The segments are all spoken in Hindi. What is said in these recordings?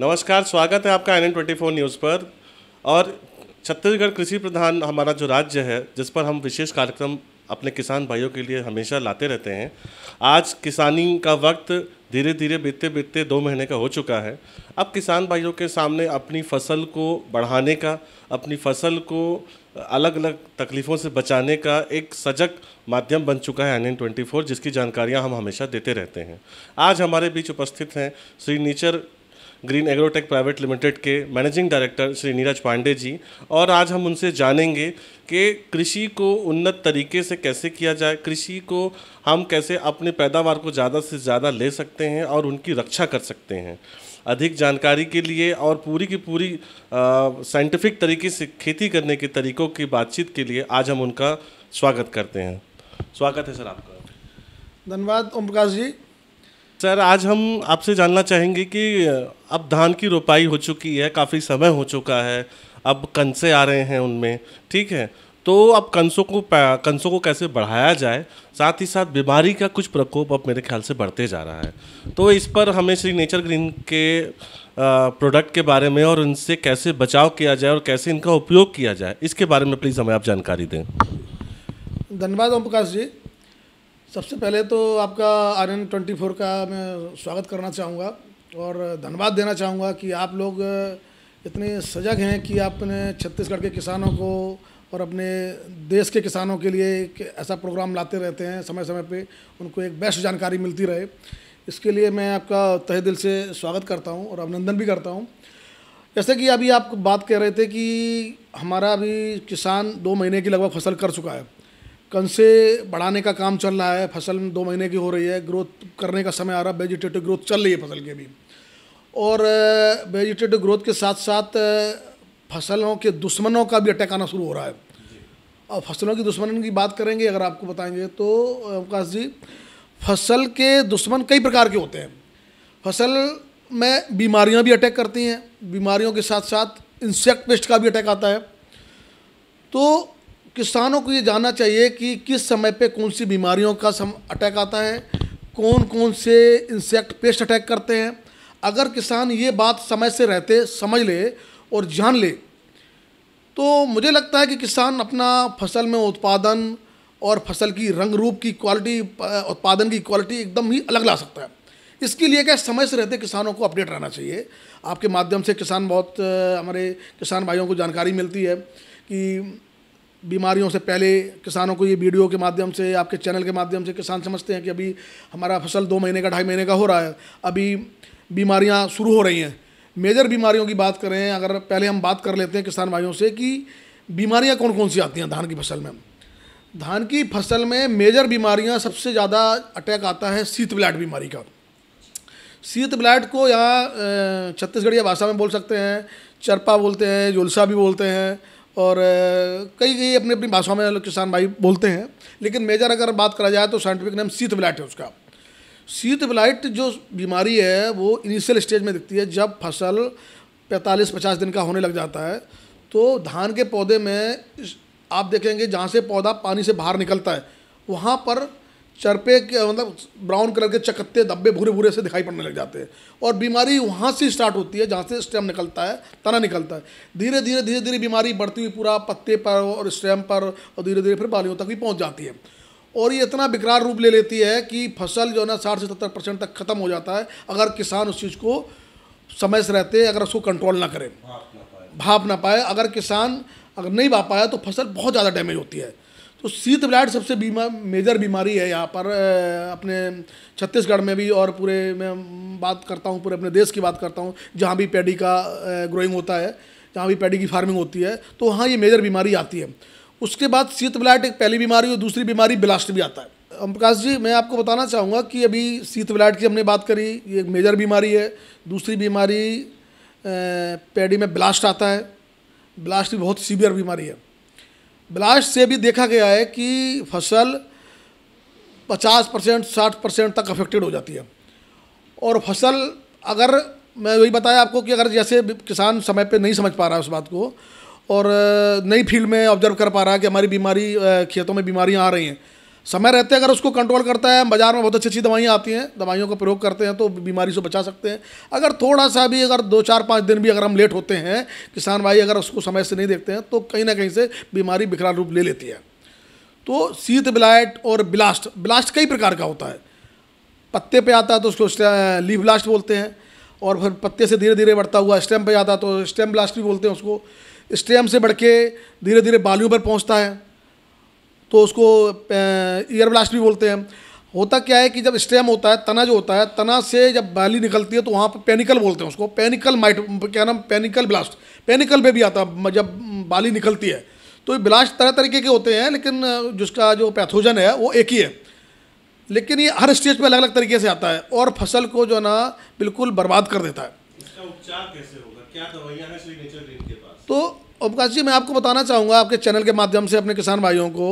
नमस्कार स्वागत है आपका N N twenty four news पर और छत्तीसगढ़ कृषि प्रधान हमारा जो राज्य है जिस पर हम विशेष कार्यक्रम अपने किसान भाइयों के लिए हमेशा लाते रहते हैं आज किसानी का वक्त धीरे धीरे बीतते बीतते दो महीने का हो चुका है अब किसान भाइयों के सामने अपनी फसल को बढ़ाने का अपनी फसल को अलग अलग तकलीफ़ों से बचाने का एक सजग माध्यम बन चुका है एन एन ट्वेंटी फोर जिसकी जानकारियाँ हम हमेशा देते रहते हैं आज हमारे बीच उपस्थित हैं Shri Nature Green Agrotech Private Limited के मैनेजिंग डायरेक्टर श्री नीरज पांडे जी और आज हम उनसे जानेंगे कि कृषि को उन्नत तरीके से कैसे किया जाए कृषि को हम कैसे अपने पैदावार को ज़्यादा से ज़्यादा ले सकते हैं और उनकी रक्षा कर सकते हैं अधिक जानकारी के लिए और पूरी की पूरी साइंटिफिक तरीके से खेती करने के तरीकों की बातचीत के लिए आज हम उनका स्वागत करते हैं स्वागत है सर आपका धन्यवाद ओम प्रकाश जी सर आज हम आपसे जानना चाहेंगे कि अब धान की रोपाई हो चुकी है काफ़ी समय हो चुका है अब कंसे आ रहे हैं उनमें ठीक है तो अब कंसों को कंसों को कैसे बढ़ाया जाए साथ ही साथ बीमारी का कुछ प्रकोप अब मेरे ख्याल से बढ़ते जा रहा है तो इस पर हमें श्री नेचर ग्रीन के प्रोडक्ट के बारे में और उनसे कैसे बचाव किया जाए और कैसे इनका उपयोग किया जाए इसके बारे में प्लीज़ हमें आप जानकारी दें धन्यवाद ओम प्रकाश जी सबसे पहले तो आपका आर एन ट्वेंटी फोर का मैं स्वागत करना चाहूँगा और धन्यवाद देना चाहूँगा कि आप लोग इतने सजग हैं कि आपने छत्तीसगढ़ के किसानों को और अपने देश के किसानों के लिए एक ऐसा प्रोग्राम लाते रहते हैं समय समय पे उनको एक बेस्ट जानकारी मिलती रहे इसके लिए मैं आपका तहे दिल से स्वागत करता हूँ और अभिनंदन भी करता हूँ जैसे कि अभी आप बात कह रहे थे कि हमारा अभी किसान दो महीने की लगभग फसल कर चुका है कंसे बढ़ाने का काम चल रहा है फसल दो महीने की हो रही है ग्रोथ करने का समय आ रहा है वेजिटेटिव ग्रोथ चल रही है फसल की भी और वेजिटेटिव ग्रोथ के साथ साथ फसलों के दुश्मनों का भी अटैक आना शुरू हो रहा है और फसलों की दुश्मन की बात करेंगे अगर आपको बताएंगे तो अवकाश जी फसल के दुश्मन कई प्रकार के होते हैं फसल में बीमारियां भी अटैक करती हैं बीमारियों के साथ साथ इंसेक्ट पेस्ट का भी अटैक आता है तो किसानों को ये जानना चाहिए कि किस समय पे कौन सी बीमारियों का सम अटैक आता है कौन कौन से इंसेक्ट पेस्ट अटैक करते हैं अगर किसान ये बात समय से रहते समझ ले और जान ले तो मुझे लगता है कि किसान अपना फसल में उत्पादन और फसल की रंग रूप की क्वालिटी उत्पादन की क्वालिटी एकदम ही अलग ला सकता है इसके लिए क्या समय से रहते किसानों को अपडेट रहना चाहिए आपके माध्यम से किसान बहुत हमारे किसान भाइयों को जानकारी मिलती है कि बीमारियों से पहले किसानों को ये वीडियो के माध्यम से आपके चैनल के माध्यम से किसान समझते हैं कि अभी हमारा फसल दो महीने का ढाई महीने का हो रहा है अभी बीमारियाँ शुरू हो रही हैं मेजर बीमारियों की बात करें अगर पहले हम बात कर लेते हैं किसान भाइयों से कि बीमारियाँ कौन कौन सी आती हैं धान की फसल में धान की फसल में मेजर बीमारियाँ सबसे ज़्यादा अटैक आता है शीत ब्लैट बीमारी का शीत ब्लैट को यहाँ छत्तीसगढ़िया भाषा में बोल सकते हैं चरपा बोलते हैं झुलसा भी बोलते हैं और कई कई अपनी अपनी भाषाओं में किसान भाई बोलते हैं लेकिन मेजर अगर बात करा जाए तो साइंटिफिक नेम सीथ ब्लाइट है उसका सीथ ब्लाइट जो बीमारी है वो इनिशियल स्टेज में दिखती है जब फसल 45-50 दिन का होने लग जाता है तो धान के पौधे में आप देखेंगे जहाँ से पौधा पानी से बाहर निकलता है वहाँ पर चरपे के मतलब ब्राउन कलर के चकत्ते धब्बे भूरे भूरे से दिखाई पड़ने लग जाते हैं और बीमारी वहाँ से स्टार्ट होती है जहाँ से स्टेम निकलता है तना निकलता है धीरे धीरे धीरे धीरे बीमारी बढ़ती हुई पूरा पत्ते पर और स्टेम पर और धीरे धीरे फिर बालियों तक भी पहुँच जाती है और ये इतना बिकरार रूप ले लेती है कि फसल जो है ना साठ से सत्तर परसेंट तक ख़त्म हो जाता है अगर किसान उस चीज़ को समय से रहते अगर उसको कंट्रोल ना करें भाप ना पाए अगर किसान अगर नहीं भाप पाया तो फसल बहुत ज़्यादा डैमेज होती है तो सीत ब्लाइट सबसे बीमा मेजर बीमारी है यहाँ पर अपने छत्तीसगढ़ में भी और पूरे मैं बात करता हूँ पूरे अपने देश की बात करता हूँ जहाँ भी पैडी का ग्रोइंग होता है जहाँ भी पैडी की फार्मिंग होती है तो वहाँ ये मेजर बीमारी आती है उसके बाद सीत ब्लाइट एक पहली बीमारी और दूसरी बीमारी ब्लास्ट भी आता है ओम प्रकाश जी मैं आपको बताना चाहूँगा कि अभी सीत ब्लाइट की हमने बात करी ये एक मेजर बीमारी है दूसरी बीमारी पैडी में ब्लास्ट आता है ब्लास्ट भी बहुत सीवियर बीमारी है ब्लास्ट से भी देखा गया है कि फसल 50 परसेंट साठ परसेंट तक अफेक्टेड हो जाती है और फसल अगर मैं वही बताया आपको कि अगर जैसे किसान समय पे नहीं समझ पा रहा है उस बात को और नई फील्ड में ऑब्जर्व कर पा रहा है कि हमारी बीमारी खेतों में बीमारियां आ रही हैं समय रहते अगर उसको कंट्रोल करता है बाज़ार में बहुत अच्छी अच्छी दवाइयाँ आती हैं दवाइयों का प्रयोग करते हैं तो बीमारी से बचा सकते हैं अगर थोड़ा सा भी अगर दो चार पाँच दिन भी अगर हम लेट होते हैं किसान भाई अगर उसको समय से नहीं देखते हैं तो कहीं ना कहीं से बीमारी बिखरा रूप ले लेती है तो शीत ब्लाइट और ब्लास्ट ब्लास्ट कई प्रकार का होता है पत्ते पर आता है तो उसको लीफ ब्लास्ट बोलते हैं और फिर पत्ते से धीरे धीरे बढ़ता हुआ स्टेम पर आता है तो स्टेम ब्लास्ट भी बोलते हैं उसको स्टेम से बढ़ के धीरे धीरे बालियों पर पहुँचता है तो उसको ईयर ब्लास्ट भी बोलते हैं होता क्या है कि जब स्टेम होता है तना जो होता है तना से जब बाली निकलती है तो वहाँ पर पेनिकल बोलते हैं उसको पेनिकल माइट क्या नाम पेनिकल ब्लास्ट पेनिकल में भी आता है जब बाली निकलती है तो ये ब्लास्ट तरह तरीके के होते हैं लेकिन जिसका जो पैथोजन है वो एक ही है लेकिन ये हर स्टेज पे अलग अलग तरीके से आता है और फसल को जो है ना बिल्कुल बर्बाद कर देता है इसका उपचार कैसे होगा क्या हैं के पास तो अवकाश जी मैं आपको बताना चाहूँगा आपके चैनल के माध्यम से अपने किसान भाइयों को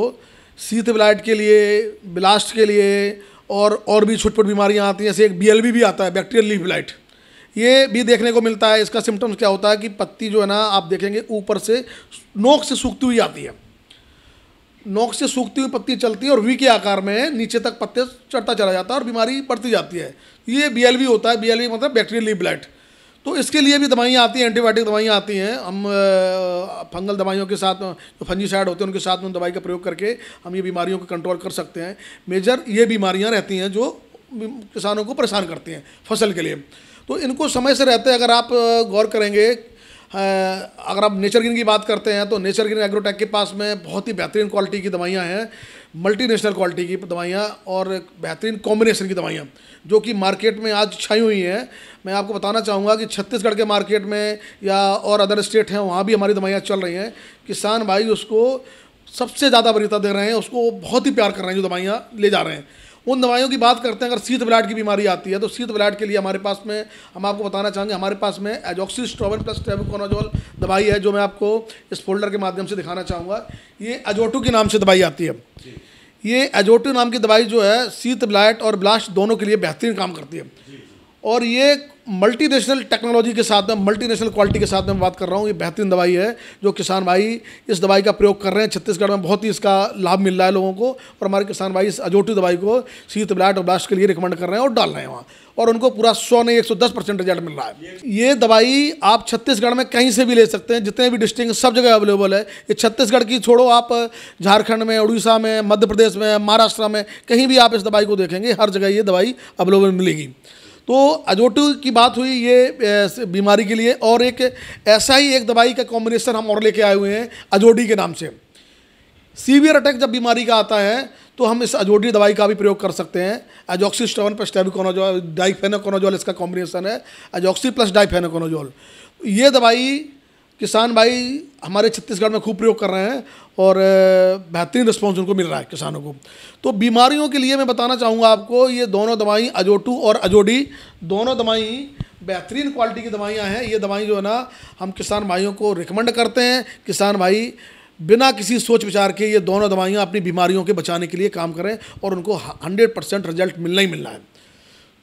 शीत ब्लाइट के लिए ब्लास्ट के लिए और और भी छुटपुट बीमारियाँ आती हैं जैसे एक बी भी आता है बैक्टीरियल लीफ ब्लाइट ये भी देखने को मिलता है इसका सिम्टम्स क्या होता है कि पत्ती जो है ना आप देखेंगे ऊपर से नोक से सूखती हुई आती है नोक से सूखती हुई पत्ती चलती है और वी के आकार में नीचे तक पत्ते चढ़ता चला जाता है और बीमारी बढ़ती जाती है ये बी होता है बी मतलब बैक्टीरियल लीफ ब्लाइट तो इसके लिए भी दवाइयाँ आती हैं एंटीबायोटिक दवाइयाँ आती हैं हम फंगल दवाइयों के साथ जो फंजीसाइड होते हैं उनके साथ में दवाई का प्रयोग करके हम ये बीमारियों को कंट्रोल कर सकते हैं मेजर ये बीमारियाँ रहती हैं जो किसानों को परेशान करती हैं फसल के लिए तो इनको समय से रहते अगर आप गौर करेंगे अगर आप नेचर ग्रीन की बात करते हैं तो नेचर ग्रीन एग्रोटेक के पास में बहुत ही बेहतरीन क्वालिटी की दवाइयाँ हैं मल्टीनेशनल क्वालिटी की दवाइयाँ और बेहतरीन कॉम्बिनेशन की दवाइयाँ जो कि मार्केट में आज छाई हुई हैं मैं आपको बताना चाहूँगा कि छत्तीसगढ़ के मार्केट में या और अदर स्टेट हैं वहाँ भी हमारी दवाइयाँ चल रही हैं किसान भाई उसको सबसे ज़्यादा वरीता दे रहे हैं उसको बहुत ही प्यार कर रहे हैं जो दवाइयाँ ले जा रहे हैं उन दवाइयों की बात करते हैं अगर सीत ब्लाड की बीमारी आती है तो सीत ब्लाड के लिए हमारे पास में हम आपको बताना चाहेंगे हमारे पास में एजोक्सीस्ट्रोवन प्लस ट्रेबोकोनाजोल दवाई है जो मैं आपको इस फोल्डर के माध्यम से दिखाना चाहूँगा ये एजोटू के नाम से दवाई आती है ये एजोटू नाम की दवाई जो है सीत ब्लाइट और ब्लास्ट दोनों के लिए बेहतरीन काम करती है और ये मल्टीनेशनल टेक्नोलॉजी के साथ में मल्टीनेशनल क्वालिटी के साथ में बात कर रहा हूँ ये बेहतरीन दवाई है जो किसान भाई इस दवाई का प्रयोग कर रहे हैं छत्तीसगढ़ में बहुत ही इसका लाभ मिल रहा है लोगों को और हमारे किसान भाई इस अजोटी दवाई को शीत ब्लाट और ब्लास्ट के लिए रिकमेंड कर रहे हैं और डाल रहे हैं वहाँ और उनको पूरा सौ नहीं एक सौ दस परसेंट रिजल्ट मिल रहा है ये दवाई आप छत्तीसगढ़ में कहीं से भी ले सकते हैं जितने भी डिस्ट्रिक्ट सब जगह अवेलेबल है ये छत्तीसगढ़ की छोड़ो आप झारखंड में उड़ीसा में मध्य प्रदेश में महाराष्ट्र में कहीं भी आप इस दवाई को देखेंगे हर जगह ये दवाई अवेलेबल मिलेगी तो अजोटो की बात हुई ये बीमारी के लिए और एक ऐसा ही एक दवाई का कॉम्बिनेशन हम और लेके आए हुए हैं अजोडी के नाम से सीवियर अटैक जब बीमारी का आता है तो हम इस अजोडी दवाई का भी प्रयोग कर सकते हैं स्टेवन प्लस डाइफेनोकोनाजोल इसका कॉम्बिनेशन है एजॉक्सी प्लस डाइफेनोकोनाजोल ये दवाई किसान भाई हमारे छत्तीसगढ़ में खूब प्रयोग कर रहे हैं और बेहतरीन रिस्पॉन्स उनको मिल रहा है किसानों को तो बीमारियों के लिए मैं बताना चाहूँगा आपको ये दोनों दवाई अजोटू और अजोडी दोनों दवाई बेहतरीन क्वालिटी की दवाइयाँ हैं ये दवाई जो है ना हम किसान भाइयों को रिकमेंड करते हैं किसान भाई बिना किसी सोच विचार के ये दोनों दवाइयाँ अपनी बीमारियों के बचाने के लिए काम करें और उनको हंड्रेड परसेंट रिजल्ट मिलना ही मिलना है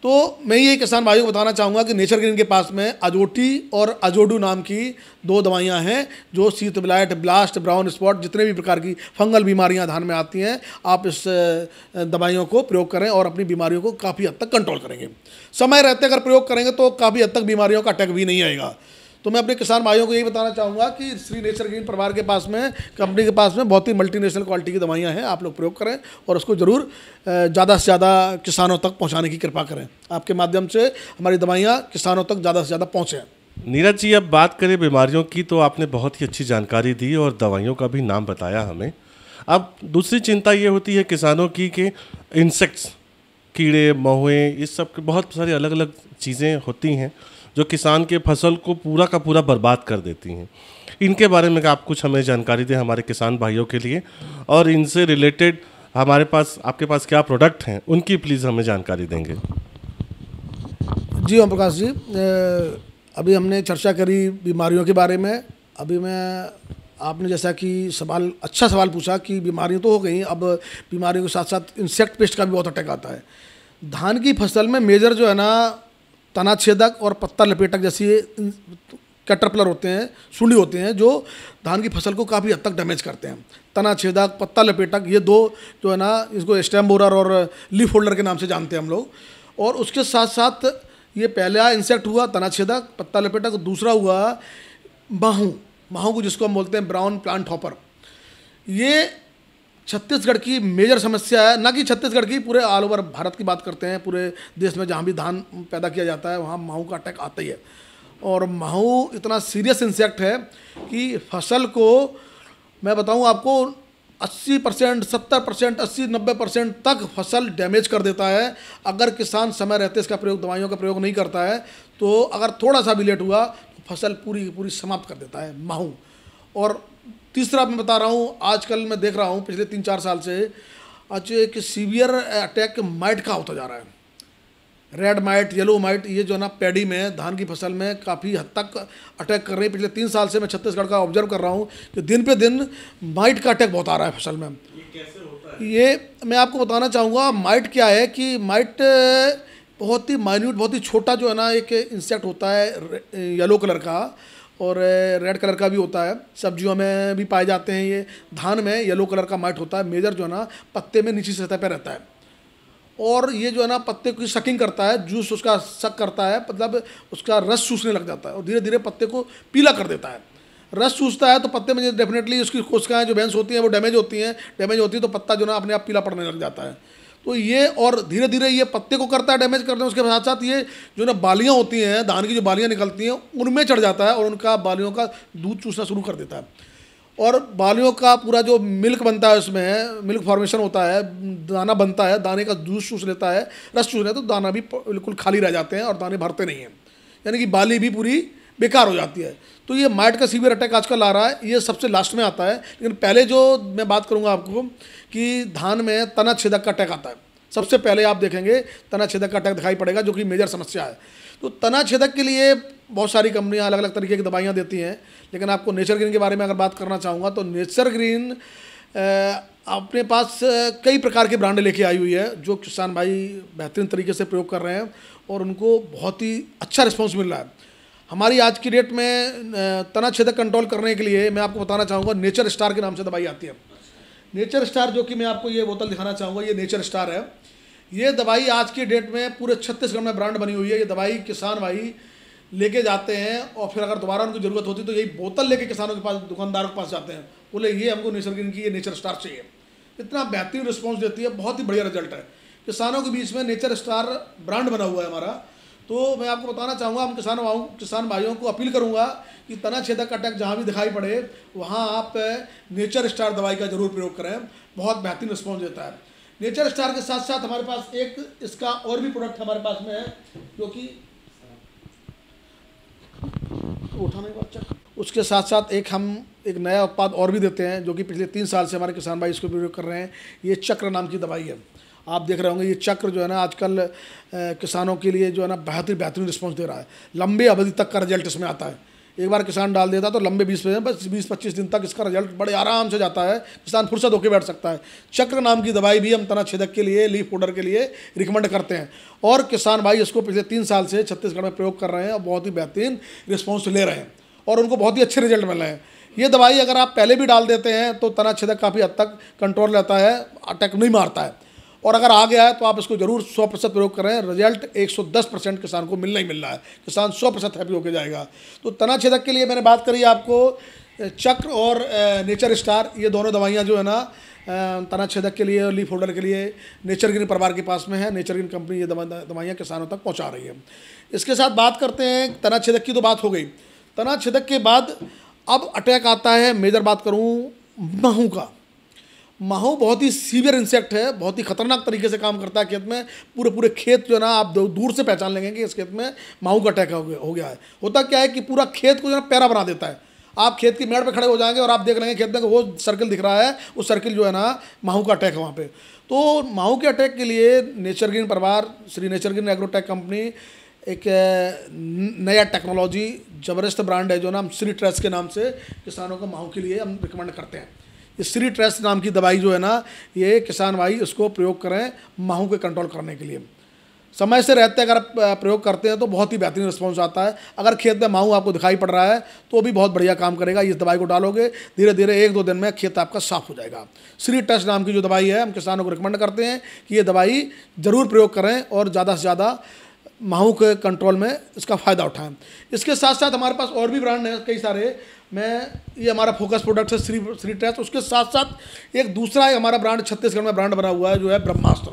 तो मैं ये किसान भाई को बताना चाहूँगा कि नेचर ग्रीन के पास में अजोटी और अजोडू नाम की दो दवाइयाँ हैं जो सीत ब्लाइट ब्लास्ट ब्राउन स्पॉट जितने भी प्रकार की फंगल बीमारियाँ धान में आती हैं आप इस दवाइयों को प्रयोग करें और अपनी बीमारियों को काफ़ी हद तक कंट्रोल करेंगे समय रहते अगर प्रयोग करेंगे तो काफ़ी हद तक बीमारियों का अटैक भी नहीं आएगा तो मैं अपने किसान भाइयों को यही बताना चाहूँगा कि श्री नेचर ग्रीन परिवार के पास में कंपनी के पास में बहुत ही मल्टीनेशनल क्वालिटी की दवाइयाँ हैं आप लोग प्रयोग करें और उसको ज़रूर ज़्यादा से ज़्यादा किसानों तक पहुँचाने की कृपा करें आपके माध्यम से हमारी दवाइयाँ किसानों तक ज़्यादा से ज़्यादा पहुँचें नीरज जी अब बात करें बीमारियों की तो आपने बहुत ही अच्छी जानकारी दी और दवाइयों का भी नाम बताया हमें अब दूसरी चिंता ये होती है किसानों की कि इंसेक्ट्स कीड़े महुए इस सब के बहुत सारी अलग अलग चीज़ें होती हैं जो किसान के फसल को पूरा का पूरा बर्बाद कर देती हैं इनके बारे में आप कुछ हमें जानकारी दें हमारे किसान भाइयों के लिए और इनसे रिलेटेड हमारे पास आपके पास क्या प्रोडक्ट हैं उनकी प्लीज़ हमें जानकारी देंगे जी ओम प्रकाश जी अभी हमने चर्चा करी बीमारियों के बारे में अभी मैं आपने जैसा कि सवाल अच्छा सवाल पूछा कि बीमारियां तो हो गई अब बीमारियों के साथ साथ इंसेक्ट पेस्ट का भी बहुत अटैक आता है धान की फसल में मेजर जो है ना तना छेदक और पत्ता लपेटक जैसी कैटरपलर होते हैं सुंडी होते हैं जो धान की फसल को काफ़ी हद तक डैमेज करते हैं तना छेदक पत्ता लपेटक ये दो जो है ना इसको स्टैम बोरर और लीफ होल्डर के नाम से जानते हैं हम लोग और उसके साथ साथ ये पहला इंसेक्ट हुआ तना छेदक पत्ता लपेटक दूसरा हुआ बाहू बाहू को जिसको हम बोलते हैं ब्राउन प्लांट हॉपर ये छत्तीसगढ़ की मेजर समस्या है ना कि छत्तीसगढ़ की पूरे ऑल ओवर भारत की बात करते हैं पूरे देश में जहाँ भी धान पैदा किया जाता है वहाँ माहू का अटैक आता ही है और माहू इतना सीरियस इंसेक्ट है कि फसल को मैं बताऊँ आपको 80 परसेंट सत्तर परसेंट अस्सी नब्बे परसेंट तक फसल डैमेज कर देता है अगर किसान समय रहते इसका प्रयोग दवाइयों का प्रयोग नहीं करता है तो अगर थोड़ा सा भी लेट हुआ तो फसल पूरी पूरी समाप्त कर देता है माहू और तीसरा मैं बता रहा हूँ आजकल मैं देख रहा हूँ पिछले तीन चार साल से आज एक सीवियर अटैक माइट का होता जा रहा है रेड माइट येलो माइट ये जो है ना पैडी में धान की फसल में काफ़ी हद तक अटैक कर रही है पिछले तीन साल से मैं छत्तीसगढ़ का ऑब्जर्व कर रहा हूँ कि दिन पे दिन माइट का अटैक बहुत आ रहा है फसल में ये कैसे होता है ये मैं आपको बताना चाहूँगा माइट क्या है कि माइट बहुत ही माइन्यूट बहुत ही छोटा जो है ना एक इंसेक्ट होता है येलो कलर का और रेड कलर का भी होता है सब्जियों में भी पाए जाते हैं ये धान में येलो कलर का माइट होता है मेजर जो है ना पत्ते में नीचे सतह पर रहता है और ये जो है ना पत्ते की शकिंग करता है जूस उसका शक करता है मतलब उसका रस चूसने लग जाता है और धीरे धीरे पत्ते को पीला कर देता है रस चूसता है तो पत्ते में डेफिनेटली उसकी कोशिकाएँ जो भैंस होती हैं वो डैमेज होती हैं डैमेज होती है तो पत्ता जो है ना अपने आप पीला पड़ने लग जाता है तो ये और धीरे धीरे ये पत्ते को करता है डैमेज करते हैं उसके साथ साथ ये जो ना बालियाँ होती हैं धान की जो बालियाँ निकलती हैं उनमें चढ़ जाता है और उनका बालियों का दूध चूसना शुरू कर देता है और बालियों का पूरा जो मिल्क बनता है उसमें मिल्क फॉर्मेशन होता है दाना बनता है दाने का दूध चूस लेता है रस चूस लेता है तो दाना भी बिल्कुल खाली रह जाते हैं और दाने भरते नहीं हैं यानी कि बाली भी पूरी बेकार हो जाती है तो ये माइट का सीवियर अटैक आजकल आ रहा है ये सबसे लास्ट में आता है लेकिन पहले जो मैं बात करूँगा आपको कि धान में तना छेदक का अटैक आता है सबसे पहले आप देखेंगे तना छेदक का अटैक दिखाई पड़ेगा जो कि मेजर समस्या है तो तना छेदक के लिए बहुत सारी कंपनियां अलग अलग तरीके की दवाइयाँ देती हैं लेकिन आपको नेचर ग्रीन के बारे में अगर बात करना चाहूँगा तो नेचर ग्रीन अपने पास कई प्रकार के ब्रांड लेके आई हुई है जो किसान भाई बेहतरीन तरीके से प्रयोग कर रहे हैं और उनको बहुत ही अच्छा रिस्पॉन्स मिल रहा है हमारी आज की डेट में तना छेदक कंट्रोल करने के लिए मैं आपको बताना चाहूँगा नेचर स्टार के नाम से दवाई आती है नेचर स्टार जो कि मैं आपको ये बोतल दिखाना चाहूँगा ये नेचर स्टार है ये दवाई आज की डेट में पूरे छत्तीसगढ़ में ब्रांड बनी हुई है ये दवाई किसान भाई लेके जाते हैं और फिर अगर दोबारा उनको ज़रूरत होती तो यही बोतल लेके किसानों के पास दुकानदारों के पास जाते हैं बोले ये हमको नेचर ग्रीन की ये नेचर स्टार चाहिए इतना बेहतरीन रिस्पॉन्स देती है बहुत ही बढ़िया रिजल्ट है किसानों के बीच में नेचर स्टार ब्रांड बना हुआ है हमारा तो मैं आपको बताना चाहूँगा हम किसान भाइयों किसान भाइयों को अपील करूँगा कि तना छेदक अटैक जहाँ भी दिखाई पड़े वहाँ आप नेचर स्टार दवाई का ज़रूर प्रयोग करें बहुत बेहतरीन रिस्पॉन्स देता है नेचर स्टार के साथ साथ हमारे पास एक इसका और भी प्रोडक्ट हमारे पास में है जो कि उठाने का बाद उसके साथ साथ एक हम एक नया उत्पाद और भी देते हैं जो कि पिछले तीन साल से हमारे किसान भाई इसको प्रयोग कर रहे हैं ये चक्र नाम की दवाई है आप देख रहे होंगे ये चक्र जो है ना आजकल किसानों के लिए जो है ना बेहतर बेहतरीन रिस्पॉन्स दे रहा है लंबी अवधि तक का रिजल्ट इसमें आता है एक बार किसान डाल देता तो लंबे बीस बस बीस पच्चीस दिन तक इसका रिजल्ट बड़े आराम से जाता है किसान फुर्सत होकर बैठ सकता है चक्र नाम की दवाई भी हम तना छेदक के लिए लीफ पाउडर के लिए रिकमेंड करते हैं और किसान भाई इसको पिछले तीन साल से छत्तीसगढ़ में प्रयोग कर रहे हैं और बहुत ही बेहतरीन रिस्पॉन्स ले रहे हैं और उनको बहुत ही अच्छे रिजल्ट मिल रहे हैं ये दवाई अगर आप पहले भी डाल देते हैं तो तना छेदक काफ़ी हद तक कंट्रोल रहता है अटैक नहीं मारता है और अगर आ गया है तो आप इसको जरूर सौ प्रतिशत प्रयोग करें रिजल्ट 110 परसेंट किसान को मिलना ही मिलना है किसान सौ प्रतिशत हैप्पी होकर जाएगा तो तना छेदक के लिए मैंने बात करी आपको चक्र और नेचर स्टार ये दोनों दवाइयाँ जो है ना तना छेदक के लिए और लीफ होल्डर के लिए नेचर ग्रीन परिवार के पास में है नेचर ग्रीन कंपनी ये दवाइयाँ किसानों तक पहुँचा रही है इसके साथ बात करते हैं तना छेदक की तो बात हो गई तना छेदक के बाद अब अटैक आता है मेजर बात करूँ महू का माहो बहुत ही सीवियर इंसेक्ट है बहुत ही खतरनाक तरीके से काम करता है खेत में पूरे पूरे खेत जो है ना आप दूर से पहचान लेंगे कि इस खेत में माहू का अटैक हो गया है होता क्या है कि पूरा खेत को जो है पैरा बना देता है आप खेत की मेड़ पे खड़े हो जाएंगे और आप देख लेंगे खेत में वो सर्किल दिख रहा है वो सर्किल जो है ना माहू का अटैक है वहाँ पर तो माहू के अटैक के लिए नेचर ग्रीन परिवार Shri Nature Green Agrotech company एक नया टेक्नोलॉजी जबरदस्त ब्रांड है जो नाम श्री ट्रस्ट के नाम से किसानों को माहू के लिए हम रिकमेंड करते हैं स्त्री ट्रेस्ट नाम की दवाई जो है ना ये किसान भाई इसको प्रयोग करें माहू के कंट्रोल करने के लिए समय से रहते अगर आप प्रयोग करते हैं तो बहुत ही बेहतरीन रिस्पॉन्स आता है अगर खेत में माहू आपको दिखाई पड़ रहा है तो भी बहुत बढ़िया काम करेगा इस दवाई को डालोगे धीरे धीरे एक दो दिन में खेत आपका साफ हो जाएगा श्री टच नाम की जो दवाई है हम किसानों को रिकमेंड करते हैं कि ये दवाई ज़रूर प्रयोग करें और ज़्यादा से ज़्यादा माहू के कंट्रोल में इसका फ़ायदा उठाएँ इसके साथ साथ हमारे पास और भी ब्रांड हैं कई सारे मैं ये हमारा फोकस प्रोडक्ट है श्री श्री टेस्ट उसके साथ साथ एक दूसरा है हमारा ब्रांड छत्तीसगढ़ में ब्रांड बना हुआ है जो है ब्रह्मास्त्र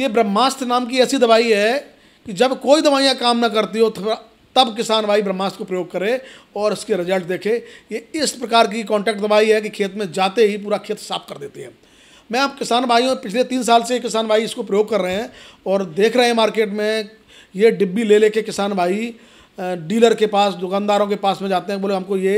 ये ब्रह्मास्त्र नाम की ऐसी दवाई है कि जब कोई दवाइयाँ काम ना करती हो तब किसान भाई ब्रह्मास्त्र को प्रयोग करे और उसके रिजल्ट देखे ये इस प्रकार की कॉन्टैक्ट दवाई है कि खेत में जाते ही पूरा खेत साफ कर देती है मैं आप किसान भाइयों पिछले तीन साल से किसान भाई इसको प्रयोग कर रहे हैं और देख रहे हैं मार्केट में ये डिब्बी ले लेके किसान भाई डीलर के पास दुकानदारों के पास में जाते हैं बोले हमको ये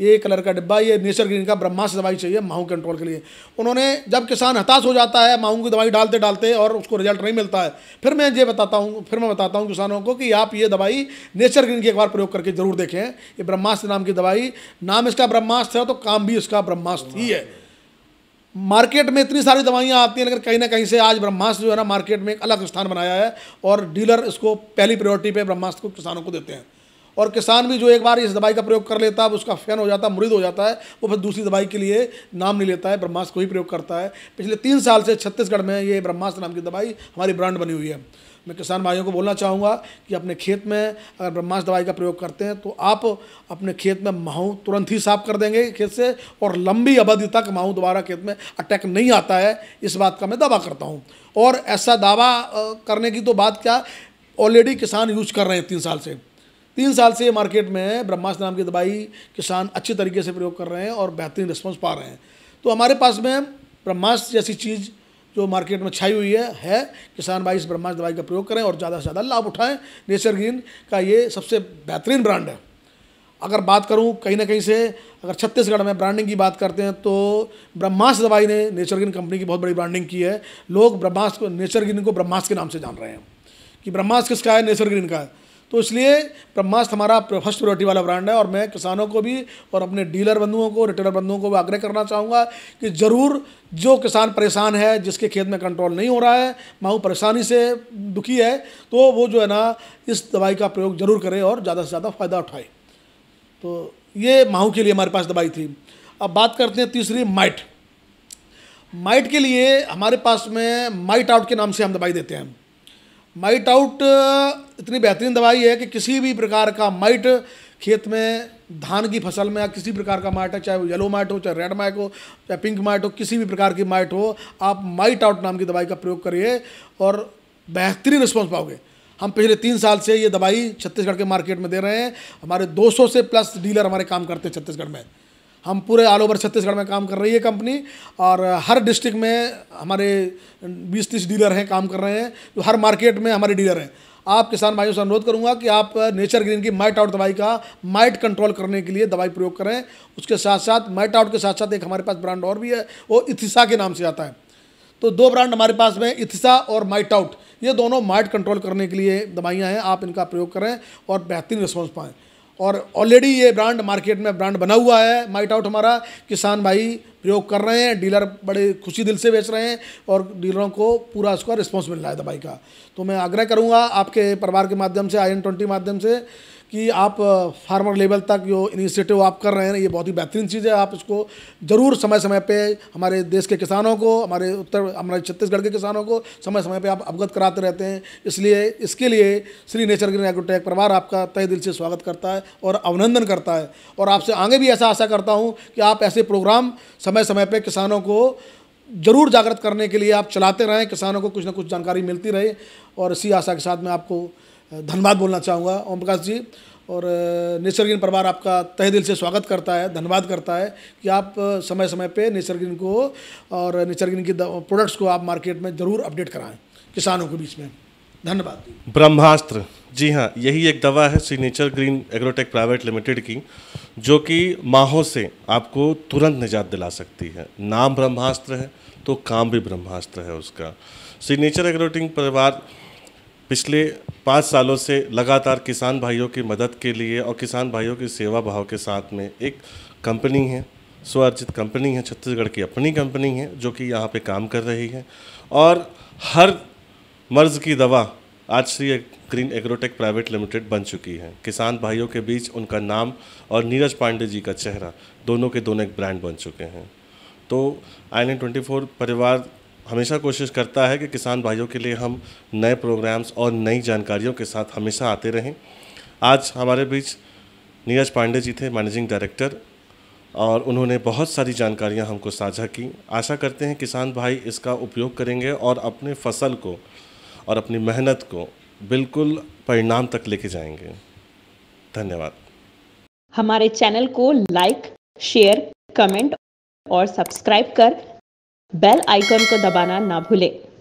ये कलर का डिब्बा ये नेचर ग्रीन का ब्रह्मास दवाई चाहिए माहू कंट्रोल के लिए उन्होंने जब किसान हताश हो जाता है माहू की दवाई डालते डालते और उसको रिजल्ट नहीं मिलता है फिर मैं ये बताता हूँ फिर मैं बताता हूँ किसानों को कि आप ये दवाई नेचर ग्रीन की एक बार प्रयोग करके ज़रूर देखें ये ब्रह्मास्त्र नाम की दवाई नाम इसका ब्रह्मास्त्र है तो काम भी इसका ब्रह्मास्त्र ही है मार्केट में इतनी सारी दवाइयाँ आती हैं लेकिन कहीं ना कहीं से आज ब्रह्मास्त्र जो है ना मार्केट में एक अलग स्थान बनाया है और डीलर इसको पहली प्रायोरिटी पे ब्रह्मास्त्र को किसानों को देते हैं और किसान भी जो एक बार इस दवाई का प्रयोग कर लेता है उसका फैन हो जाता है मुरीद हो जाता है वो फिर दूसरी दवाई के लिए नाम नहीं लेता है ब्रह्मास्त्र को ही प्रयोग करता है पिछले तीन साल से छत्तीसगढ़ में ये ब्रह्मास्त्र नाम की दवाई हमारी ब्रांड बनी हुई है मैं किसान भाइयों को बोलना चाहूँगा कि अपने खेत में अगर ब्रह्मास दवाई का प्रयोग करते हैं तो आप अपने खेत में माहू तुरंत ही साफ कर देंगे खेत से और लंबी अवधि तक माहू दोबारा खेत में अटैक नहीं आता है इस बात का मैं दावा करता हूँ और ऐसा दावा करने की तो बात क्या ऑलरेडी किसान यूज कर रहे हैं तीन साल से तीन साल से मार्केट में ब्रह्मास्त्र नाम की दवाई किसान अच्छे तरीके से प्रयोग कर रहे हैं और बेहतरीन रिस्पॉन्स पा रहे हैं तो हमारे पास में ब्रह्मास्त्र जैसी चीज़ जो मार्केट में छाई हुई है है किसान भाई इस ब्रह्मास्त्र दवाई का प्रयोग करें और ज़्यादा से ज़्यादा लाभ उठाएं नेचर ग्रीन का ये सबसे बेहतरीन ब्रांड है अगर बात करूं कहीं ना कहीं से अगर छत्तीसगढ़ में ब्रांडिंग की बात करते हैं तो ब्रह्मास्त्र दवाई ने नेचर ग्रीन कंपनी की बहुत बड़ी ब्रांडिंग की है लोग ब्रह्मास्त्र को नेचर ग्रीन को ब्रह्मास्त्र के नाम से जान रहे हैं कि ब्रह्मास्त्र किसका है नेचर ग्रीन का है तो इसलिए ब्रह्मास्त हमारा फर्स्ट प्रोरिटी वाला ब्रांड है और मैं किसानों को भी और अपने डीलर बंधुओं को रिटेलर बंधुओं को भी आग्रह करना चाहूँगा कि ज़रूर जो किसान परेशान है जिसके खेत में कंट्रोल नहीं हो रहा है माहू परेशानी से दुखी है तो वो जो है ना इस दवाई का प्रयोग ज़रूर करें और ज़्यादा से ज़्यादा फ़ायदा उठाए तो ये माहू के लिए हमारे पास दवाई थी अब बात करते हैं तीसरी माइट माइट के लिए हमारे पास में माइट आउट के नाम से हम दवाई देते हैं माइट आउट uh, इतनी बेहतरीन दवाई है कि किसी भी प्रकार का माइट खेत में धान की फसल में या किसी प्रकार का माइट है चाहे वो येलो माइट हो चाहे रेड माइट हो चाहे पिंक माइट हो किसी भी प्रकार की माइट हो आप माइट आउट नाम की दवाई का प्रयोग करिए और बेहतरीन रिस्पॉन्स पाओगे हम पिछले तीन साल से ये दवाई छत्तीसगढ़ के मार्केट में दे रहे हैं हमारे 200 से प्लस डीलर हमारे काम करते हैं छत्तीसगढ़ में हम पूरे ऑल ओवर छत्तीसगढ़ में काम कर रही है कंपनी और हर डिस्ट्रिक्ट में हमारे बीस तीस डीलर हैं काम कर रहे हैं जो हर मार्केट में हमारे डीलर हैं आप किसान भाइयों से अनुरोध करूंगा कि आप नेचर ग्रीन की माइट आउट दवाई का माइट कंट्रोल करने के लिए दवाई प्रयोग करें उसके साथ साथ माइट आउट के साथ साथ एक हमारे पास ब्रांड और भी है वो इथिसा के नाम से आता है तो दो ब्रांड हमारे पास में इथिसा और माइट आउट ये दोनों माइट कंट्रोल करने के लिए दवाइयाँ हैं आप इनका प्रयोग करें और बेहतरीन रिस्पॉन्स पाएँ और ऑलरेडी ये ब्रांड मार्केट में ब्रांड बना हुआ है माइट आउट हमारा किसान भाई प्रयोग कर रहे हैं डीलर बड़े खुशी दिल से बेच रहे हैं और डीलरों को पूरा उसका रिस्पॉन्स मिल रहा है दवाई का तो मैं आग्रह करूँगा आपके परिवार के माध्यम से आई एन ट्वेंटी माध्यम से कि आप फार्मर लेवल तक जो इनिशिएटिव आप कर रहे हैं ये बहुत ही बेहतरीन चीज़ है आप इसको ज़रूर समय समय पे हमारे देश के किसानों को हमारे उत्तर हमारे छत्तीसगढ़ के किसानों को समय समय पे आप अवगत कराते रहते हैं इसलिए इसके लिए श्री नेचर ग्रीन एग्रोटेक परिवार आपका तय दिल से स्वागत करता है और अभिनंदन करता है और आपसे आगे भी ऐसा आशा करता हूँ कि आप ऐसे प्रोग्राम समय समय पर किसानों को ज़रूर जागृत करने के लिए आप चलाते रहें किसानों को कुछ ना कुछ जानकारी मिलती रहे और इसी आशा के साथ मैं आपको धन्यवाद बोलना चाहूँगा ओम प्रकाश जी और निसर्गिन परिवार आपका तहे दिल से स्वागत करता है धन्यवाद करता है कि आप समय समय पे निसर्गिन को और निसर्गिन की प्रोडक्ट्स को आप मार्केट में ज़रूर अपडेट कराएं किसानों के बीच में धन्यवाद ब्रह्मास्त्र जी हाँ यही एक दवा है signature Green Agrotech Private Limited की जो कि माहों से आपको तुरंत निजात दिला सकती है नाम ब्रह्मास्त्र है तो काम भी ब्रह्मास्त्र है उसका सिग्नेचर एग्रोटिंग परिवार पिछले पाँच सालों से लगातार किसान भाइयों की मदद के लिए और किसान भाइयों की सेवा भाव के साथ में एक कंपनी है स्वअर्जित कंपनी है छत्तीसगढ़ की अपनी कंपनी है जो कि यहाँ पे काम कर रही है और हर मर्ज़ की दवा आज Shri Green Agrotech Private Limited बन चुकी है किसान भाइयों के बीच उनका नाम और नीरज पांडे जी का चेहरा दोनों के दोनों एक ब्रांड बन चुके हैं तो आई एन परिवार हमेशा कोशिश करता है कि किसान भाइयों के लिए हम नए प्रोग्राम्स और नई जानकारियों के साथ हमेशा आते रहें आज हमारे बीच नीरज पांडे जी थे मैनेजिंग डायरेक्टर और उन्होंने बहुत सारी जानकारियां हमको साझा की आशा करते हैं किसान भाई इसका उपयोग करेंगे और अपने फसल को और अपनी मेहनत को बिल्कुल परिणाम तक लेके जाएंगे धन्यवाद हमारे चैनल को लाइक शेयर कमेंट और सब्सक्राइब कर बेल आइकॉन को दबाना ना भूलें